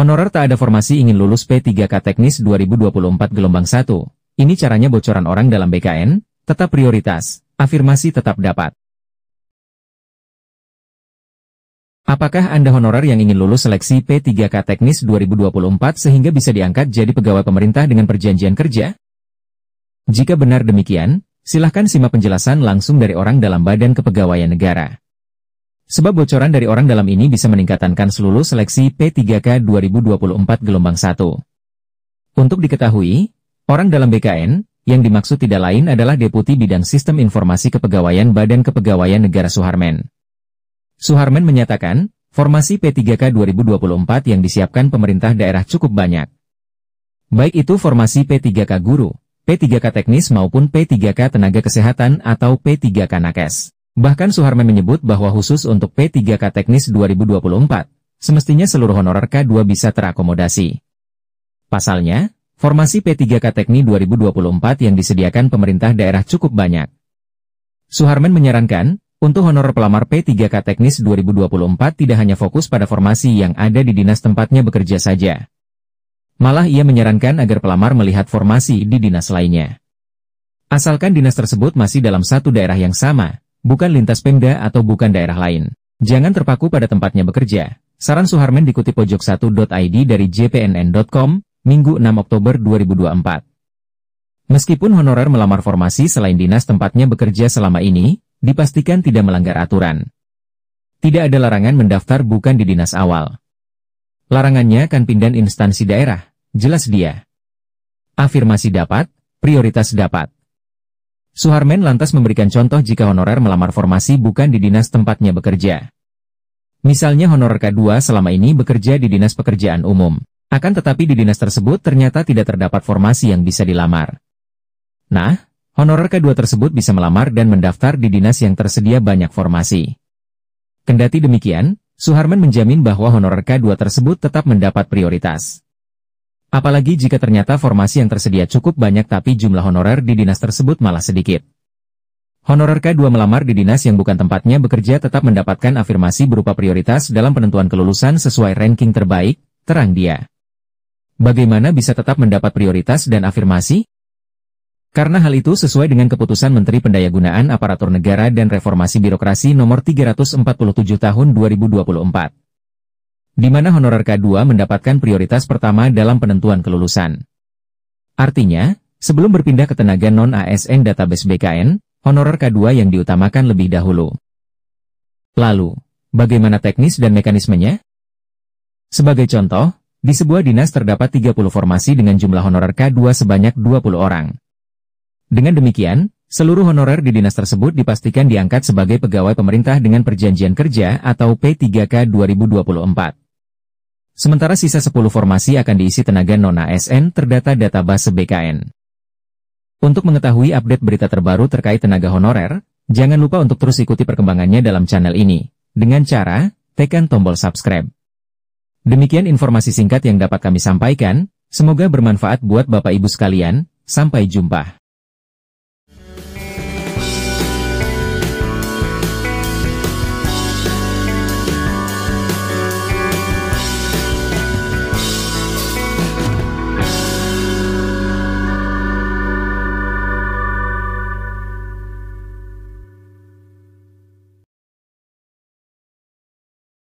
Honorer tak ada formasi ingin lulus P3K Teknis 2024 gelombang 1. Ini caranya bocoran orang dalam BKN, tetap prioritas, afirmasi tetap dapat. Apakah Anda honorer yang ingin lulus seleksi P3K Teknis 2024 sehingga bisa diangkat jadi pegawai pemerintah dengan perjanjian kerja? Jika benar demikian, silahkan simak penjelasan langsung dari orang dalam Badan Kepegawaian Negara. Sebab bocoran dari orang dalam ini bisa meningkatkan seluruh seleksi P3K 2024 gelombang 1. Untuk diketahui, orang dalam BKN, yang dimaksud tidak lain adalah Deputi Bidang Sistem Informasi Kepegawaian Badan Kepegawaian Negara Suharmen. Suharmen menyatakan, formasi P3K 2024 yang disiapkan pemerintah daerah cukup banyak. Baik itu formasi P3K Guru, P3K Teknis maupun P3K Tenaga Kesehatan atau P3K Nakes. Bahkan Suharman menyebut bahwa khusus untuk P3K Teknis 2024, semestinya seluruh honorer K2 bisa terakomodasi. Pasalnya, formasi P3K teknis 2024 yang disediakan pemerintah daerah cukup banyak. Suharman menyarankan, untuk honorer pelamar P3K Teknis 2024 tidak hanya fokus pada formasi yang ada di dinas tempatnya bekerja saja. Malah ia menyarankan agar pelamar melihat formasi di dinas lainnya. Asalkan dinas tersebut masih dalam satu daerah yang sama, bukan lintas Pemda atau bukan daerah lain. Jangan terpaku pada tempatnya bekerja. Saran Suharman dikutip pojok1.id dari jpnn.com, Minggu 6 Oktober 2024. Meskipun honorer melamar formasi selain dinas tempatnya bekerja selama ini, dipastikan tidak melanggar aturan. Tidak ada larangan mendaftar bukan di dinas awal. Larangannya kan pindah instansi daerah, jelas dia. Afirmasi dapat, prioritas dapat. Suharmen lantas memberikan contoh jika honorer melamar formasi bukan di dinas tempatnya bekerja. Misalnya honorer K2 selama ini bekerja di dinas pekerjaan umum. Akan tetapi di dinas tersebut ternyata tidak terdapat formasi yang bisa dilamar. Nah, honorer K2 tersebut bisa melamar dan mendaftar di dinas yang tersedia banyak formasi. Kendati demikian, Suharman menjamin bahwa honorer K2 tersebut tetap mendapat prioritas. Apalagi jika ternyata formasi yang tersedia cukup banyak tapi jumlah honorer di dinas tersebut malah sedikit. Honorer K2 melamar di dinas yang bukan tempatnya bekerja tetap mendapatkan afirmasi berupa prioritas dalam penentuan kelulusan sesuai ranking terbaik, terang dia. Bagaimana bisa tetap mendapat prioritas dan afirmasi? Karena hal itu sesuai dengan keputusan Menteri Pendayagunaan Aparatur Negara dan Reformasi Birokrasi Nomor 347 Tahun 2024 di mana honorer K2 mendapatkan prioritas pertama dalam penentuan kelulusan. Artinya, sebelum berpindah ke tenaga non-ASN database BKN, honorer K2 yang diutamakan lebih dahulu. Lalu, bagaimana teknis dan mekanismenya? Sebagai contoh, di sebuah dinas terdapat 30 formasi dengan jumlah honorer K2 sebanyak 20 orang. Dengan demikian, seluruh honorer di dinas tersebut dipastikan diangkat sebagai pegawai pemerintah dengan perjanjian kerja atau P3K 2024. Sementara sisa 10 formasi akan diisi tenaga non-ASN terdata database BKN. Untuk mengetahui update berita terbaru terkait tenaga honorer, jangan lupa untuk terus ikuti perkembangannya dalam channel ini, dengan cara tekan tombol subscribe. Demikian informasi singkat yang dapat kami sampaikan, semoga bermanfaat buat Bapak Ibu sekalian, sampai jumpa.